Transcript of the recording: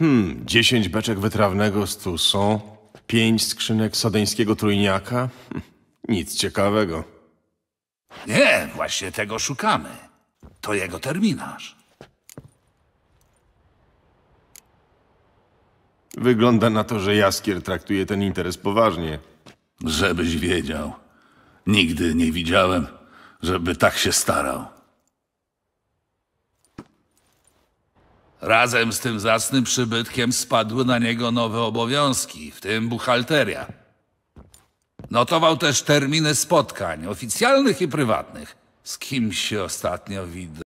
Hmm, dziesięć beczek wytrawnego z Tusą, pięć skrzynek sodeńskiego trójniaka? Hmm, nic ciekawego. Nie, właśnie tego szukamy. To jego terminarz. Wygląda na to, że Jaskier traktuje ten interes poważnie. Żebyś wiedział. Nigdy nie widziałem, żeby tak się starał. Razem z tym zacnym przybytkiem spadły na niego nowe obowiązki, w tym buchalteria. Notował też terminy spotkań, oficjalnych i prywatnych. Z kim się ostatnio widzę?